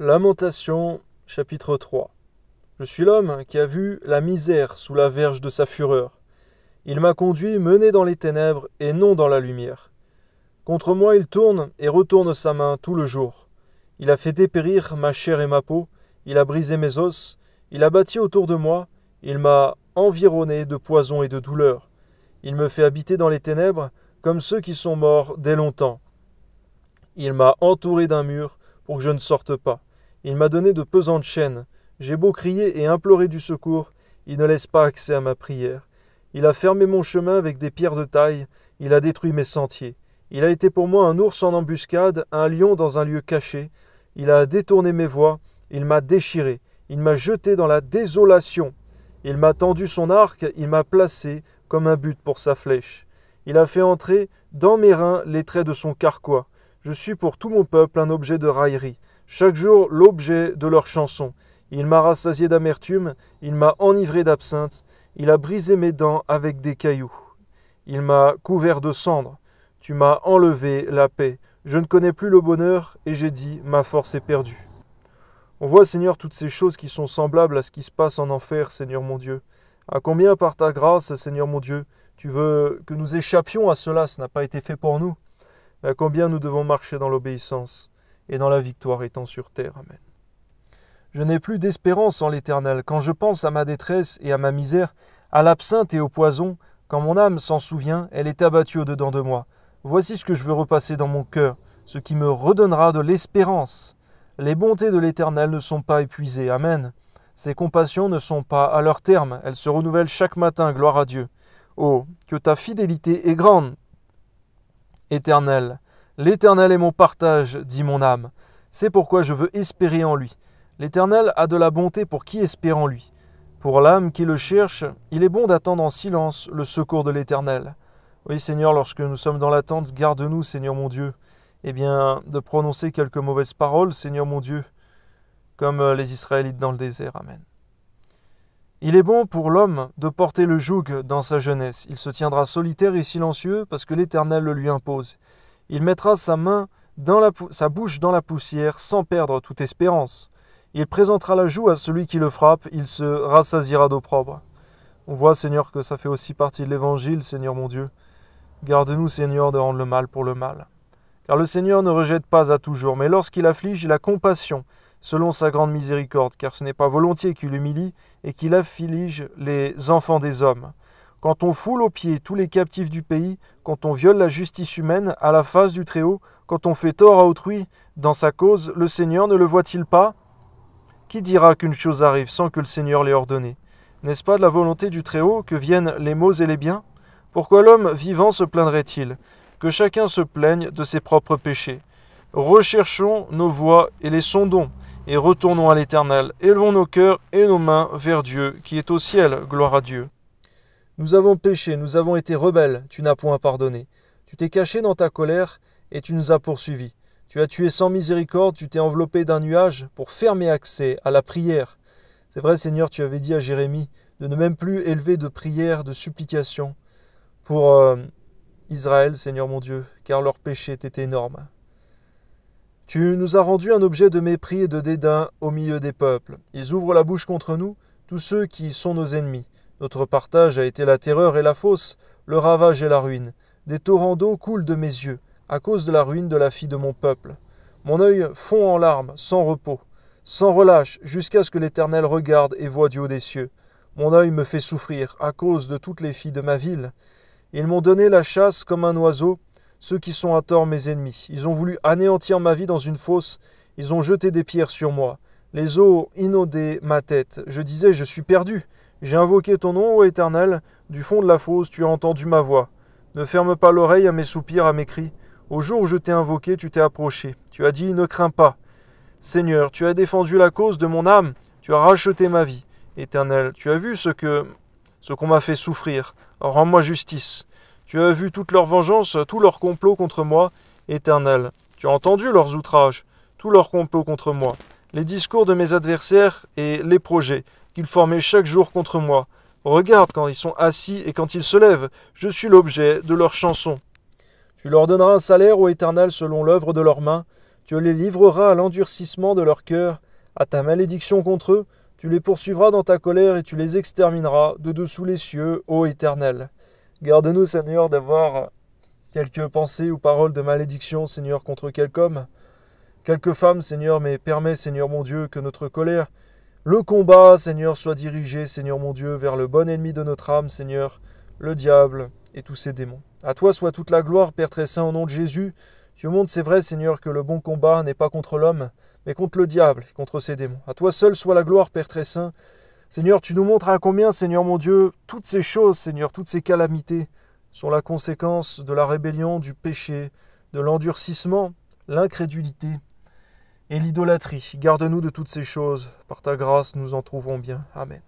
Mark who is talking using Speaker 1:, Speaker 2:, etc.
Speaker 1: Lamentation, chapitre 3 Je suis l'homme qui a vu la misère sous la verge de sa fureur. Il m'a conduit mené dans les ténèbres et non dans la lumière. Contre moi il tourne et retourne sa main tout le jour. Il a fait dépérir ma chair et ma peau, il a brisé mes os, il a bâti autour de moi, il m'a environné de poison et de douleur. Il me fait habiter dans les ténèbres comme ceux qui sont morts dès longtemps. Il m'a entouré d'un mur pour que je ne sorte pas. Il m'a donné de pesantes chaînes. J'ai beau crier et implorer du secours, il ne laisse pas accès à ma prière. Il a fermé mon chemin avec des pierres de taille, il a détruit mes sentiers. Il a été pour moi un ours en embuscade, un lion dans un lieu caché. Il a détourné mes voies, il m'a déchiré, il m'a jeté dans la désolation. Il m'a tendu son arc, il m'a placé comme un but pour sa flèche. Il a fait entrer dans mes reins les traits de son carquois. Je suis pour tout mon peuple un objet de raillerie chaque jour l'objet de leur chanson. Il m'a rassasié d'amertume, il m'a enivré d'absinthe, il a brisé mes dents avec des cailloux. Il m'a couvert de cendres, tu m'as enlevé la paix. Je ne connais plus le bonheur, et j'ai dit, ma force est perdue. On voit, Seigneur, toutes ces choses qui sont semblables à ce qui se passe en enfer, Seigneur mon Dieu. À combien par ta grâce, Seigneur mon Dieu, tu veux que nous échappions à cela, ce n'a pas été fait pour nous. À combien nous devons marcher dans l'obéissance et dans la victoire étant sur terre. Amen. Je n'ai plus d'espérance en l'Éternel. Quand je pense à ma détresse et à ma misère, à l'absinthe et au poison, quand mon âme s'en souvient, elle est abattue au-dedans de moi. Voici ce que je veux repasser dans mon cœur, ce qui me redonnera de l'espérance. Les bontés de l'Éternel ne sont pas épuisées. Amen. Ses compassions ne sont pas à leur terme, elles se renouvellent chaque matin, gloire à Dieu. Oh, que ta fidélité est grande. Éternel, L'Éternel est mon partage, dit mon âme. C'est pourquoi je veux espérer en lui. L'Éternel a de la bonté pour qui espère en lui. Pour l'âme qui le cherche, il est bon d'attendre en silence le secours de l'Éternel. Oui Seigneur, lorsque nous sommes dans l'attente, garde-nous Seigneur mon Dieu, eh bien, de prononcer quelques mauvaises paroles, Seigneur mon Dieu, comme euh, les Israélites dans le désert. Amen. Il est bon pour l'homme de porter le joug dans sa jeunesse. Il se tiendra solitaire et silencieux parce que l'Éternel le lui impose. Il mettra sa main dans la sa bouche dans la poussière sans perdre toute espérance. Il présentera la joue à celui qui le frappe, il se rassasira d'opprobre. On voit, Seigneur, que ça fait aussi partie de l'Évangile, Seigneur mon Dieu. Garde-nous, Seigneur, de rendre le mal pour le mal. Car le Seigneur ne rejette pas à toujours, mais lorsqu'il afflige, il a compassion, selon sa grande miséricorde, car ce n'est pas volontiers qu'il humilie et qu'il afflige les enfants des hommes. Quand on foule aux pieds tous les captifs du pays, quand on viole la justice humaine à la face du Très-Haut, quand on fait tort à autrui, dans sa cause, le Seigneur ne le voit-il pas Qui dira qu'une chose arrive sans que le Seigneur l'ait ordonné N'est-ce pas de la volonté du Très-Haut que viennent les maux et les biens Pourquoi l'homme vivant se plaindrait-il Que chacun se plaigne de ses propres péchés. Recherchons nos voies et les sondons, et retournons à l'Éternel. Élevons nos cœurs et nos mains vers Dieu qui est au ciel. Gloire à Dieu. Nous avons péché, nous avons été rebelles, tu n'as point pardonné. Tu t'es caché dans ta colère, et tu nous as poursuivis. Tu as tué sans miséricorde, tu t'es enveloppé d'un nuage pour fermer accès à la prière. C'est vrai, Seigneur, tu avais dit à Jérémie de ne même plus élever de prière, de supplication pour euh, Israël, Seigneur mon Dieu, car leur péché était énorme. Tu nous as rendu un objet de mépris et de dédain au milieu des peuples. Ils ouvrent la bouche contre nous, tous ceux qui sont nos ennemis. Notre partage a été la terreur et la fosse, le ravage et la ruine. Des torrents d'eau coulent de mes yeux, à cause de la ruine de la fille de mon peuple. Mon œil fond en larmes, sans repos, sans relâche, jusqu'à ce que l'Éternel regarde et voie du haut des cieux. Mon œil me fait souffrir, à cause de toutes les filles de ma ville. Ils m'ont donné la chasse comme un oiseau, ceux qui sont à tort mes ennemis. Ils ont voulu anéantir ma vie dans une fosse, ils ont jeté des pierres sur moi. Les eaux inondaient ma tête. Je disais, je suis perdu, j'ai invoqué ton nom, ô Éternel, du fond de la fosse, tu as entendu ma voix. Ne ferme pas l'oreille à mes soupirs, à mes cris. Au jour où je t'ai invoqué, tu t'es approché. Tu as dit, ne crains pas. Seigneur, tu as défendu la cause de mon âme, tu as racheté ma vie. Éternel, tu as vu ce que ce qu'on m'a fait souffrir. Rends-moi justice. Tu as vu toute leur vengeance, tout leur complot contre moi, Éternel. Tu as entendu leurs outrages, tout leur complot contre moi, les discours de mes adversaires et les projets, qu'ils chaque jour contre moi. Regarde quand ils sont assis et quand ils se lèvent, je suis l'objet de leurs chansons. Tu leur donneras un salaire au Éternel selon l'œuvre de leurs mains, tu les livreras à l'endurcissement de leur cœur, à ta malédiction contre eux, tu les poursuivras dans ta colère et tu les extermineras de dessous les cieux, ô Éternel. Garde-nous, Seigneur, d'avoir quelques pensées ou paroles de malédiction, Seigneur, contre quelque homme, quelque femme, Seigneur, mais permets, Seigneur mon Dieu, que notre colère le combat, Seigneur, soit dirigé, Seigneur mon Dieu, vers le bon ennemi de notre âme, Seigneur, le diable et tous ses démons. À toi soit toute la gloire, Père très saint, au nom de Jésus. Tu montres, c'est vrai, Seigneur, que le bon combat n'est pas contre l'homme, mais contre le diable, contre ses démons. À toi seul soit la gloire, Père très saint. Seigneur, tu nous montres à combien, Seigneur mon Dieu, toutes ces choses, Seigneur, toutes ces calamités sont la conséquence de la rébellion, du péché, de l'endurcissement, l'incrédulité, et l'idolâtrie. Garde-nous de toutes ces choses. Par ta grâce, nous en trouvons bien. Amen.